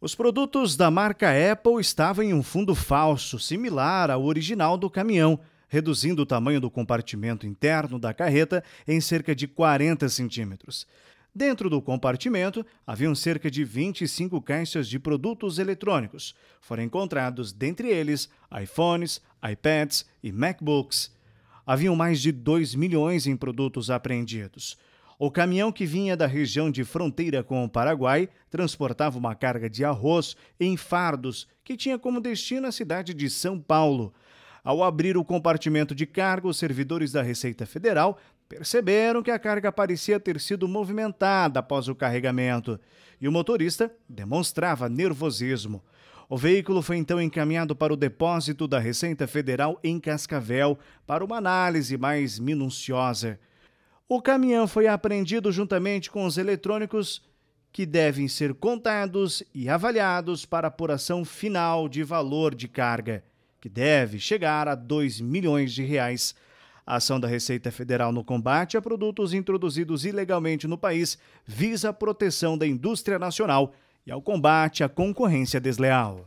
Os produtos da marca Apple estavam em um fundo falso, similar ao original do caminhão, reduzindo o tamanho do compartimento interno da carreta em cerca de 40 centímetros. Dentro do compartimento haviam cerca de 25 caixas de produtos eletrônicos. Foram encontrados, dentre eles, iPhones, iPads e MacBooks. Haviam mais de 2 milhões em produtos apreendidos. O caminhão que vinha da região de fronteira com o Paraguai transportava uma carga de arroz em fardos que tinha como destino a cidade de São Paulo. Ao abrir o compartimento de carga, os servidores da Receita Federal perceberam que a carga parecia ter sido movimentada após o carregamento e o motorista demonstrava nervosismo. O veículo foi então encaminhado para o depósito da Receita Federal em Cascavel para uma análise mais minuciosa. O caminhão foi apreendido juntamente com os eletrônicos que devem ser contados e avaliados para apuração final de valor de carga, que deve chegar a 2 milhões de reais. A ação da Receita Federal no combate a produtos introduzidos ilegalmente no país visa a proteção da indústria nacional e ao combate à concorrência desleal.